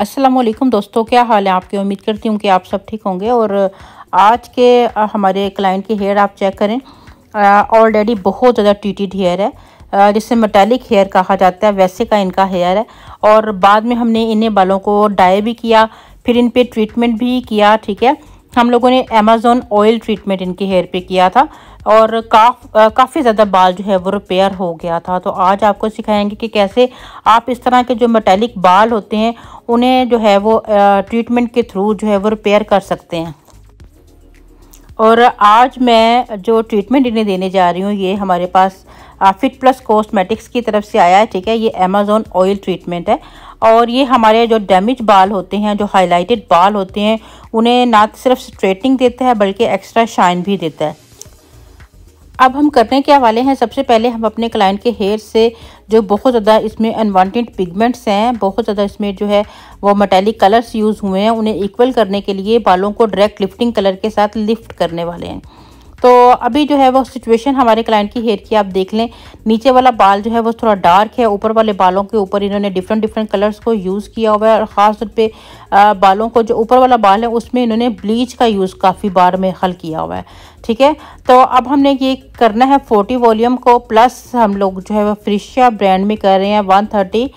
असलम दोस्तों क्या हाल है आपकी उम्मीद करती हूँ कि आप सब ठीक होंगे और आज के हमारे क्लाइंट के हेयर आप चेक करें ऑलरेडी बहुत ज़्यादा ट्रीटेड हेयर है जिसे मेटेलिक हेयर कहा जाता है वैसे का इनका हेयर है और बाद में हमने इन्हें बालों को डाई भी किया फिर इन पर ट्रीटमेंट भी किया ठीक है हम लोगों ने अमेज़ोन ऑयल ट्रीटमेंट इनके हेयर पे किया था और काफ काफ़ी ज़्यादा बाल जो है वो रिपेयर हो गया था तो आज आपको सिखाएंगे कि कैसे आप इस तरह के जो मेटेलिक बाल होते हैं उन्हें जो है वो ट्रीटमेंट के थ्रू जो है वो रिपेयर कर सकते हैं और आज मैं जो ट्रीटमेंट इन्हें देने जा रही हूँ ये हमारे पास फिट प्लस कॉस्मेटिक्स की तरफ से आया है ठीक है ये अमेजोन ऑयल ट्रीटमेंट है और ये हमारे जो डैमेज बाल होते हैं जो हाइलाइटेड बाल होते हैं उन्हें ना सिर्फ स्ट्रेटनिंग देता है बल्कि एक्स्ट्रा शाइन भी देता है अब हम करने के हवाले हैं सबसे पहले हम अपने क्लाइंट के हेयर से जो बहुत ज़्यादा इसमें अनवांटेड पिगमेंट्स हैं बहुत ज़्यादा इसमें जो है वो मटैलिक कलर्स यूज़ हुए हैं उन्हें इक्वल करने के लिए बालों को डायरेक्ट लिफ्टिंग कलर के साथ लिफ्ट करने वाले हैं तो अभी जो है वो सिचुएशन हमारे क्लाइंट की हेयर की आप देख लें नीचे वाला बाल जो है वो थोड़ा डार्क है ऊपर वाले बालों के ऊपर इन्होंने डिफरेंट डिफरेंट कलर्स को यूज़ किया हुआ है और ख़ास तौर पे बालों को जो ऊपर वाला बाल है उसमें इन्होंने ब्लीच का यूज़ काफ़ी बार में हल किया हुआ है ठीक है तो अब हमने ये करना है फोर्टी वॉल्यूम को प्लस हम लोग जो है वो फ्रिशिया ब्रांड में कर रहे हैं वन थर्टी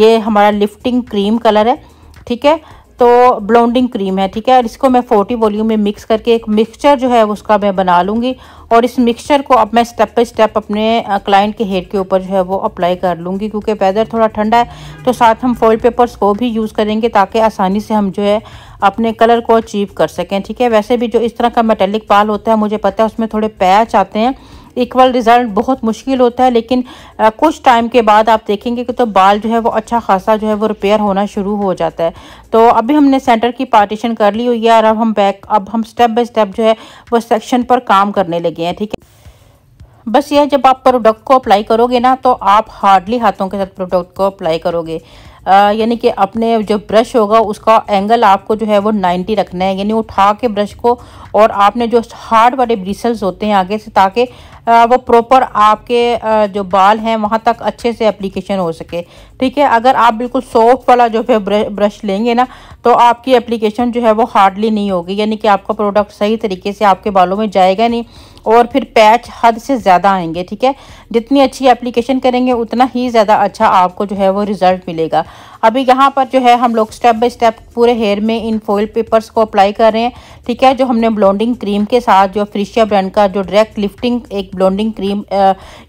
ये हमारा लिफ्टिंग क्रीम कलर है ठीक है तो ब्लॉन्डिंग क्रीम है ठीक है और इसको मैं फोर्टी वॉल्यूम में मिक्स करके एक मिक्सचर जो है उसका मैं बना लूँगी और इस मिक्सचर को अब मैं स्टेप बाई स्टेप अपने क्लाइंट के हेड के ऊपर जो है वो अप्लाई कर लूँगी क्योंकि वेदर थोड़ा ठंडा है तो साथ हम फॉइल पेपर्स को भी यूज़ करेंगे ताकि आसानी से हम जो है अपने कलर को अचीव कर सकें ठीक है वैसे भी जो इस तरह का मेटेलिक पाल होता है मुझे पता है उसमें थोड़े पैच आते हैं इक्वल रिज़ल्ट बहुत मुश्किल होता है लेकिन आ, कुछ टाइम के बाद आप देखेंगे कि तो बाल जो है वो अच्छा खासा जो है वो रिपेयर होना शुरू हो जाता है तो अभी हमने सेंटर की पार्टीशन कर ली हुई है और अब हम बैक अब हम स्टेप बाय स्टेप जो है वो सेक्शन पर काम करने लगे हैं ठीक है बस यह जब आप प्रोडक्ट को अप्लाई करोगे ना तो आप हार्डली हाथों के साथ प्रोडक्ट को अप्लाई करोगे यानी कि अपने जो ब्रश होगा उसका एंगल आपको जो है वो 90 रखना है यानी उठा के ब्रश को और आपने जो हार्ड वाले ब्रिसल्स होते हैं आगे से ताकि वो प्रॉपर आपके जो बाल हैं वहाँ तक अच्छे से एप्लीकेशन हो सके ठीक है अगर आप बिल्कुल सॉफ्ट वाला जो है ब्रश लेंगे ना तो आपकी एप्लीकेशन जो है वो हार्डली नहीं होगी यानी कि आपका प्रोडक्ट सही तरीके से आपके बालों में जाएगा नहीं और फिर पैच हद से ज़्यादा आएंगे ठीक है जितनी अच्छी एप्लीकेशन करेंगे उतना ही ज़्यादा अच्छा आपको जो है वो रिज़ल्ट मिलेगा अभी यहाँ पर जो है हम लोग स्टेप बाय स्टेप पूरे हेयर में इन फॉइल पेपर्स को अप्लाई कर रहे हैं ठीक है जो हमने ब्लॉन्डिंग क्रीम के साथ जो फ्रिशिया ब्रांड का जो डायरेक्ट लिफ्टिंग एक ब्लॉन्डिंग क्रीम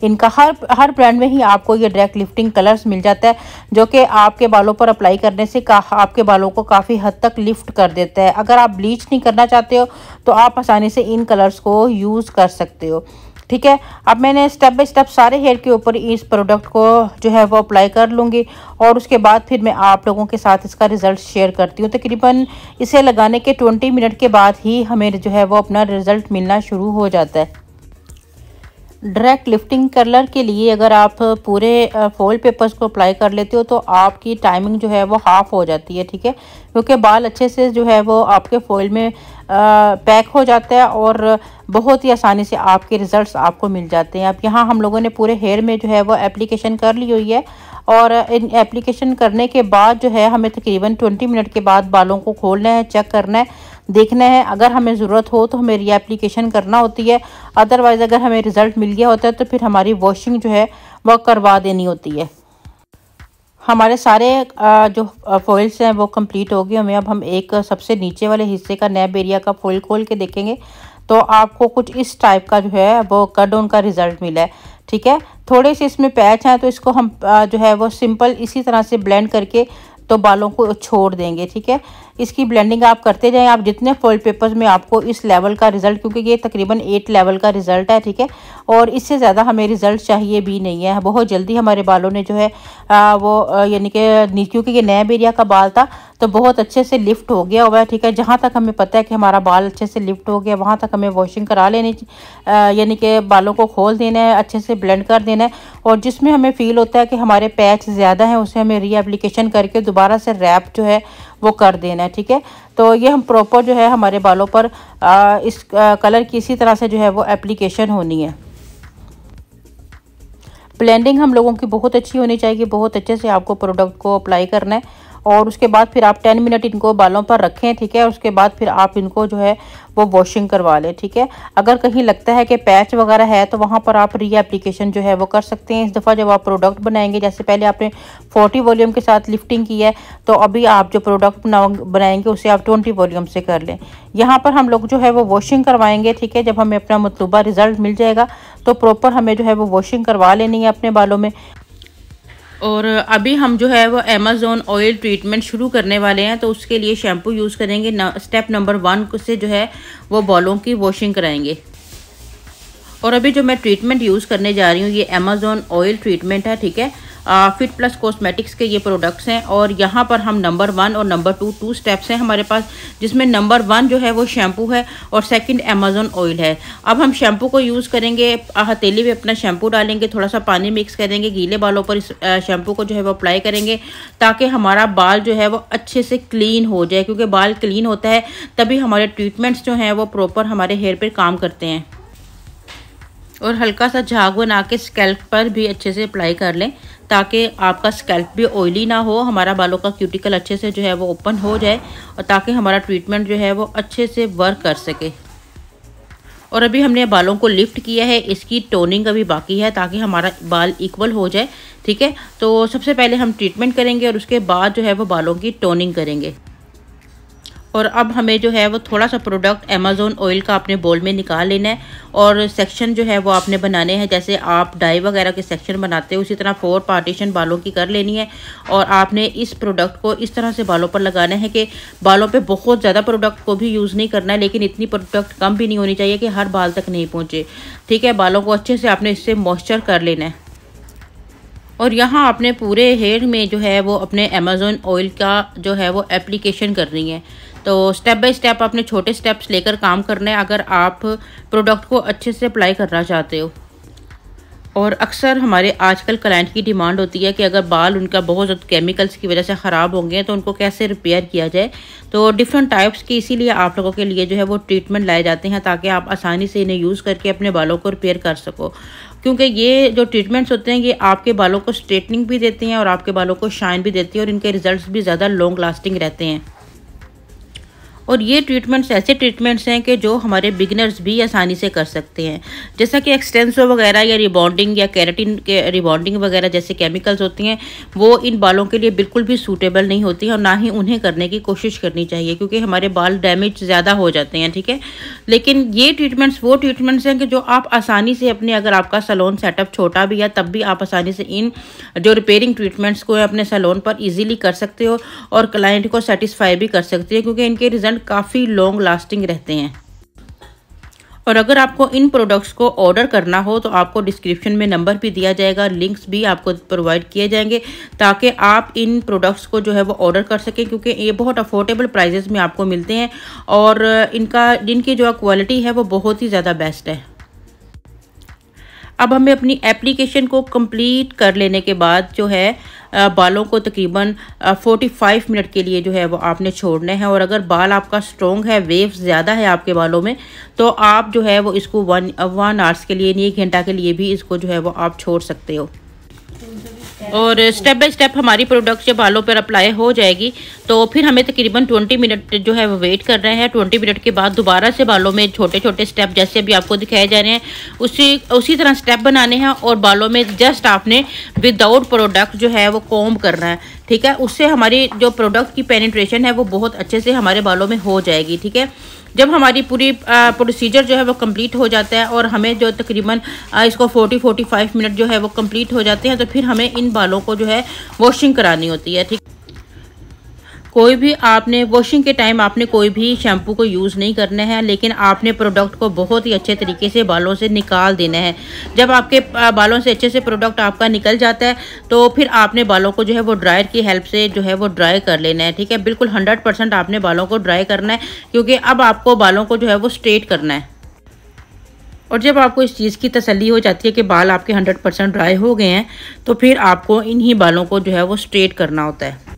इनका हर हर ब्रांड में ही आपको ये डायरेक्ट लिफ्टिंग कलर्स मिल जाता है जो कि आपके बालों पर अप्लाई करने से आपके बालों को काफ़ी हद तक लिफ्ट कर देता है अगर आप ब्लीच नहीं करना चाहते हो तो आप आसानी से इन कलर्स को यूज़ कर सकते हो ठीक है अब मैंने स्टेप बाय स्टेप सारे हेयर के ऊपर इस प्रोडक्ट को जो है वो अप्लाई कर लूँगी और उसके बाद फिर मैं आप लोगों के साथ इसका रिज़ल्ट शेयर करती हूँ तकरीबन इसे लगाने के ट्वेंटी मिनट के बाद ही हमें जो है वो अपना रिज़ल्ट मिलना शुरू हो जाता है डायरेक्ट लिफ्टिंग कलर के लिए अगर आप पूरे फोल्ड पेपर्स को अप्लाई कर लेते हो तो आपकी टाइमिंग जो है वो हाफ़ हो जाती है ठीक है क्योंकि बाल अच्छे से जो है वो आपके फोल्ड में पैक हो जाता है और बहुत ही आसानी से आपके रिज़ल्ट्स आपको मिल जाते हैं अब यहाँ हम लोगों ने पूरे हेयर में जो है वो एप्लीकेशन कर ली हुई है और इन एप्लीकेशन करने के बाद जो है हमें तकरीबन ट्वेंटी मिनट के बाद बालों को खोलना है चेक करना है देखना है अगर हमें ज़रूरत हो तो हमें रीएप्लीकेशन करना होती है अदरवाइज़ अगर हमें रिज़ल्ट मिल गया होता है तो फिर हमारी वॉशिंग जो है वह करवा देनी होती है हमारे सारे जो फोइल्स हैं वो कंप्लीट हो गए हमें अब हम एक सबसे नीचे वाले हिस्से का नैब एरिया का फॉइल खोल के देखेंगे तो आपको कुछ इस टाइप का जो है वो कट डाउन का रिज़ल्ट मिला है ठीक है थोड़े से इसमें पैच हैं तो इसको हम जो है वो सिंपल इसी तरह से ब्लेंड करके तो बालों को छोड़ देंगे ठीक है इसकी ब्लेंडिंग आप करते जाएं आप जितने फोल्ड पेपर्स में आपको इस लेवल का रिजल्ट क्योंकि ये तकरीबन एट लेवल का रिजल्ट है ठीक है और इससे ज़्यादा हमें रिजल्ट चाहिए भी नहीं है बहुत जल्दी हमारे बालों ने जो है आ, वो यानी कि क्योंकि ये नया बेरिया का बाल था तो बहुत अच्छे से लिफ्ट हो गया हुआ है ठीक है जहाँ तक हमें पता है कि हमारा बाल अच्छे से लिफ्ट हो गया वहाँ तक हमें वॉशिंग करा लेनी यानी कि बालों को खोल देना है अच्छे से ब्लेंड कर देना है और जिसमें हमें फील होता है कि हमारे पैच ज़्यादा हैं उसे हमें रीएप्लीकेशन करके दोबारा से रैप जो है वो कर देना है ठीक है तो ये हम प्रॉपर जो है हमारे बालों पर आ, इस आ, कलर की इसी तरह से जो है वो एप्लीकेशन होनी है ब्लेंडिंग हम लोगों की बहुत अच्छी होनी चाहिए बहुत अच्छे से आपको प्रोडक्ट को अप्लाई करना है और उसके बाद फिर आप 10 मिनट इनको बालों पर रखें ठीक है उसके बाद फिर आप इनको जो है वो वॉशिंग करवा लें ठीक है अगर कहीं लगता है कि पैच वगैरह है तो वहाँ पर आप री एप्लीकेशन जो है वो कर सकते हैं इस दफ़ा जब आप प्रोडक्ट बनाएंगे जैसे पहले आपने 40 वॉल्यूम के साथ लिफ्टिंग की है तो अभी आप जो प्रोडक्ट बनाएंगे उसे आप ट्वेंटी वॉल्यूम से कर लें यहाँ पर हम लोग जो है वो वॉशिंग करवाएंगे ठीक है जब हमें अपना मतलूबा रिज़ल्ट मिल जाएगा तो प्रॉपर हमें जो है वो वॉशिंग करवा लेनी है अपने बालों में और अभी हम जो है वो अमेज़ोन ऑयल ट्रीटमेंट शुरू करने वाले हैं तो उसके लिए शैम्पू यूज़ करेंगे न, स्टेप नंबर वन से जो है वो बॉलों की वॉशिंग कराएंगे और अभी जो मैं ट्रीटमेंट यूज़ करने जा रही हूँ ये अमेज़ोन ऑयल ट्रीटमेंट है ठीक है फिट प्लस कॉस्मेटिक्स के ये प्रोडक्ट्स हैं और यहाँ पर हम नंबर वन और नंबर टू टू स्टेप्स हैं हमारे पास जिसमें नंबर वन जो है वो शैम्पू है और सेकंड अमेजोन ऑयल है अब हम शैम्पू को यूज़ करेंगे हथेली में अपना शैम्पू डालेंगे थोड़ा सा पानी मिक्स करेंगे गीले बालों पर इस शैम्पू को जो है वो अप्लाई करेंगे ताकि हमारा बाल जो है वो अच्छे से क्लीन हो जाए क्योंकि बाल क्लीन होता है तभी हमारे ट्रीटमेंट्स जो हैं वो प्रॉपर हमारे हेयर पर काम करते हैं और हल्का सा झाग बना के स्कैल्प पर भी अच्छे से अप्लाई कर लें ताकि आपका स्कैल्प भी ऑयली ना हो हमारा बालों का क्यूटिकल अच्छे से जो है वो ओपन हो जाए और ताकि हमारा ट्रीटमेंट जो है वो अच्छे से वर्क कर सके और अभी हमने बालों को लिफ्ट किया है इसकी टोनिंग अभी बाकी है ताकि हमारा बाल इक्वल हो जाए ठीक है तो सबसे पहले हम ट्रीटमेंट करेंगे और उसके बाद जो है वो बालों की टोनिंग करेंगे और अब हमें जो है वो थोड़ा सा प्रोडक्ट अमेज़ोन ऑयल का अपने बोल में निकाल लेना है और सेक्शन जो है वो आपने बनाने हैं जैसे आप डाई वगैरह के सेक्शन बनाते हो उसी तरह फोर पार्टीशन बालों की कर लेनी है और आपने इस प्रोडक्ट को इस तरह से बालों पर लगाना है कि बालों पर बहुत ज़्यादा प्रोडक्ट को भी यूज़ नहीं करना है लेकिन इतनी प्रोडक्ट कम भी नहीं होनी चाहिए कि हर बाल तक नहीं पहुँचे ठीक है बालों को अच्छे से आपने इससे मॉइस्चर कर लेना है और यहाँ आपने पूरे हेयर में जो है वो अपने अमेज़ोन ऑयल का जो है वो एप्लीकेशन करनी है तो स्टेप बाय स्टेप आपने छोटे स्टेप्स लेकर काम करना है अगर आप प्रोडक्ट को अच्छे से अप्लाई करना चाहते हो और अक्सर हमारे आजकल क्लाइंट की डिमांड होती है कि अगर बाल उनका बहुत ज़्यादा केमिकल्स की वजह से ख़राब होंगे तो उनको कैसे रिपेयर किया जाए तो डिफरेंट टाइप्स के इसीलिए आप लोगों के लिए जो है वो ट्रीटमेंट लाए जाते हैं ताकि आप आसानी से इन्हें यूज़ करके अपने बालों को रिपेयर कर सको क्योंकि ये जो ट्रीटमेंट्स होते हैं ये आपके बालों को स्ट्रेटनिंग भी देते हैं और आपके बालों को शाइन भी देती है और इनके रिजल्ट भी ज़्यादा लॉन्ग लास्टिंग रहते हैं और ये ट्रीटमेंट्स ऐसे ट्रीटमेंट्स हैं कि जो हमारे बिगनर्स भी आसानी से कर सकते हैं जैसा कि एक्सटेंसो वगैरह या रिबॉन्डिंग या कैरेटिन के रिबॉन्डिंग वगैरह जैसे केमिकल्स होती हैं वो इन बालों के लिए बिल्कुल भी सूटेबल नहीं होती हैं और ना ही उन्हें करने की कोशिश करनी चाहिए क्योंकि हमारे बाल डैमेज ज़्यादा हो जाते हैं ठीक है लेकिन ये ट्रीटमेंट्स वो ट्रीटमेंट्स हैं कि जो आप आसानी से अपने अगर आपका सलोन सेटअप छोटा भी है तब भी आप आसानी से इन जो रिपेयरिंग ट्रीटमेंट्स को अपने सलोन पर ईजिली कर सकते हो और क्लाइंट को सेटिस्फाई भी कर सकते हो क्योंकि इनके रिजल्ट रिजल्ट काफ़ी लॉन्ग लास्टिंग रहते हैं और अगर आपको इन प्रोडक्ट्स को ऑर्डर करना हो तो आपको डिस्क्रिप्शन में नंबर भी दिया जाएगा लिंक्स भी आपको प्रोवाइड किए जाएंगे ताकि आप इन प्रोडक्ट्स को जो है वो ऑर्डर कर सकें क्योंकि ये बहुत अफोर्डेबल प्राइजेस में आपको मिलते हैं और इनका इनकी जो क्वालिटी है वो बहुत ही ज़्यादा बेस्ट है अब हमें अपनी एप्लीकेशन को कंप्लीट कर लेने के बाद जो है बालों को तकरीबन 45 मिनट के लिए जो है वो आपने छोड़ना है और अगर बाल आपका स्ट्रॉन्ग है वेव ज़्यादा है आपके बालों में तो आप जो है वो इसको वन वन आवर्स के लिए नहीं एक घंटा के लिए भी इसको जो है वो आप छोड़ सकते हो और स्टेप बाय स्टेप हमारी प्रोडक्ट जब बालों पर अप्लाई हो जाएगी तो फिर हमें तकरीबन 20 मिनट जो है वो वेट कर रहे हैं 20 मिनट के बाद दोबारा से बालों में छोटे छोटे स्टेप जैसे अभी आपको दिखाए जा रहे हैं उसी उसी तरह स्टेप बनाने हैं और बालों में जस्ट आपने विदाउट प्रोडक्ट जो है वो कॉम करना है ठीक है उससे हमारी जो प्रोडक्ट की पेनिट्रेशन है वो बहुत अच्छे से हमारे बालों में हो जाएगी ठीक है जब हमारी पूरी प्रोसीजर जो है वो कंप्लीट हो जाता है और हमें जो तकरीबन इसको 40-45 मिनट जो है वो कंप्लीट हो जाते हैं तो फिर हमें इन बालों को जो है वॉशिंग करानी होती है ठीक कोई भी आपने वॉशिंग के टाइम आपने कोई भी शैम्पू को यूज़ नहीं करना है लेकिन आपने प्रोडक्ट को बहुत ही अच्छे तरीके से बालों से निकाल देना है जब आपके बालों से अच्छे से प्रोडक्ट आपका निकल जाता है तो फिर आपने बालों को जो है वो ड्रायर की हेल्प से जो है वो ड्राई कर लेना है ठीक है बिल्कुल हंड्रेड आपने बालों को ड्राई करना है क्योंकि अब आपको बालों को जो है वो स्ट्रेट करना है और जब आपको इस चीज़ की तसली हो जाती है कि बाल आपके 100 परसेंट ड्राई हो गए हैं तो फिर आपको इन्हीं बालों को जो है वो स्ट्रेट करना होता है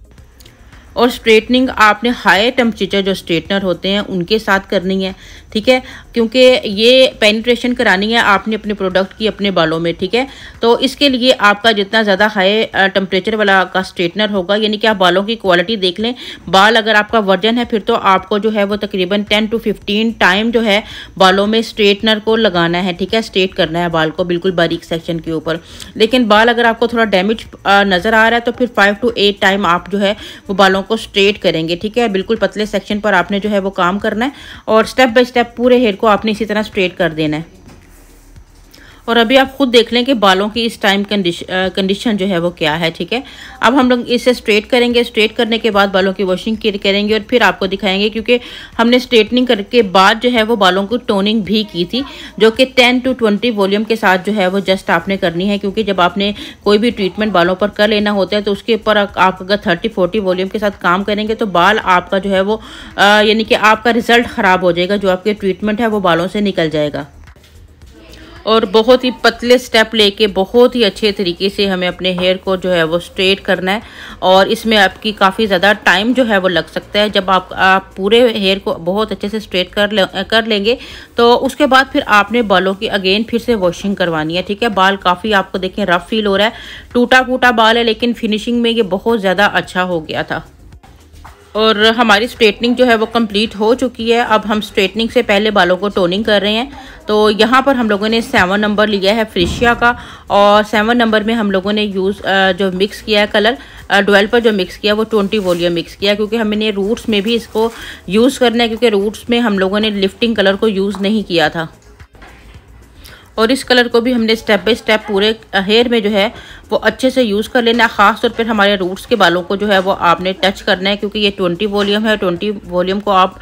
और स्ट्रेटनिंग आपने हाई टेम्परेचर जो स्ट्रेटनर होते हैं उनके साथ करनी है ठीक है क्योंकि ये पेनिट्रेशन करानी है आपने अपने प्रोडक्ट की अपने बालों में ठीक है तो इसके लिए आपका जितना ज़्यादा हाई टेम्परेचर वाला का स्ट्रेटनर होगा यानी कि आप बालों की क्वालिटी देख लें बाल अगर आपका वर्जन है फिर तो आपको जो है वो तकरीबन टेन टू फिफ्टीन टाइम जो है बालों में स्ट्रेटनर को लगाना है ठीक है स्ट्रेट करना है बाल को बिल्कुल बारीक सेक्शन के ऊपर लेकिन बाल अगर आपको थोड़ा डैमेज नज़र आ रहा है तो फिर फाइव टू एट टाइम आप जो है वो बालों को स्ट्रेट करेंगे ठीक है बिल्कुल पतले सेक्शन पर आपने जो है वो काम करना है और स्टेप बाई स्टेप स्टेप पूरे हेयर को आपने इसी तरह स्ट्रेट कर देना है और अभी आप खुद देख लें कि बालों की इस टाइम कंडीशन जो है वो क्या है ठीक है अब हम लोग इसे स्ट्रेट करेंगे स्ट्रेट करने के बाद बालों की वॉशिंग करेंगे और फिर आपको दिखाएंगे क्योंकि हमने स्ट्रेटनिंग करके बाद जो है वो बालों को टोनिंग भी की थी जो कि टेन टू ट्वेंटी वॉल्यूम के साथ जो है वो जस्ट आपने करनी है क्योंकि जब आपने कोई भी ट्रीटमेंट बालों पर कर लेना होता है तो उसके ऊपर आप अगर थर्टी फोर्टी वॉल्यूम के साथ काम करेंगे तो बाल आपका जो है वो यानी कि आपका रिजल्ट ख़राब हो जाएगा जो आपके ट्रीटमेंट है वो बालों से निकल जाएगा और बहुत ही पतले स्टेप लेके बहुत ही अच्छे तरीके से हमें अपने हेयर को जो है वो स्ट्रेट करना है और इसमें आपकी काफ़ी ज़्यादा टाइम जो है वो लग सकता है जब आप आप पूरे हेयर को बहुत अच्छे से स्ट्रेट कर ले, कर लेंगे तो उसके बाद फिर आपने बालों की अगेन फिर से वॉशिंग करवानी है ठीक है बाल काफ़ी आपको देखें रफ़ फील हो रहा है टूटा फूटा बाल है लेकिन फिनिशिंग में ये बहुत ज़्यादा अच्छा हो गया था और हमारी स्ट्रेटनिंग जो है वो कंप्लीट हो चुकी है अब हम स्ट्रेटनिंग से पहले बालों को टोनिंग कर रहे हैं तो यहाँ पर हम लोगों ने सेवन नंबर लिया है फ्रिशिया का और सेवन नंबर में हम लोगों ने यूज़ जो मिक्स किया है कलर ट्वेल्व पर जो मिक्स किया वो ट्वेंटी वॉल्यूम मिक्स किया क्योंकि हमने रूट्स में भी इसको यूज़ करना है क्योंकि रूट्स में हम लोगों ने लिफ्टिंग कलर को यूज़ नहीं किया था और इस कलर को भी हमने स्टेप बाई स्टेप पूरे हेयर में जो है वो अच्छे से यूज़ कर लेना है ख़ास तौर पर हमारे रूट्स के बालों को जो है वो आपने टच करना है क्योंकि ये ट्वेंटी वॉल्यूम है ट्वेंटी वॉल्यूम को आप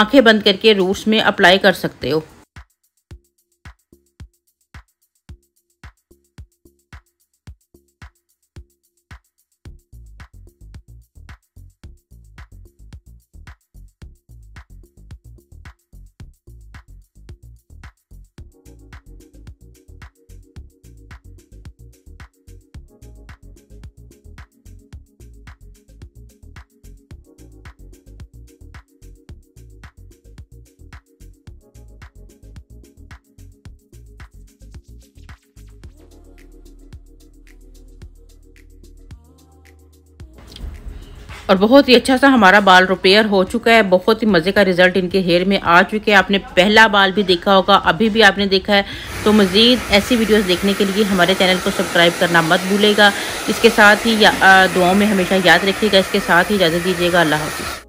आंखें बंद करके रूट्स में अप्लाई कर सकते हो और बहुत ही अच्छा सा हमारा बाल रिपेयर हो चुका है बहुत ही मज़े का रिजल्ट इनके हेयर में आ चुके हैं आपने पहला बाल भी देखा होगा अभी भी आपने देखा है तो मज़ीद ऐसी वीडियोस देखने के लिए हमारे चैनल को सब्सक्राइब करना मत भूलेगा इसके साथ ही दुआओं में हमेशा याद रखिएगा इसके साथ ही इजाज़त दीजिएगा अल्लाह हाफिज़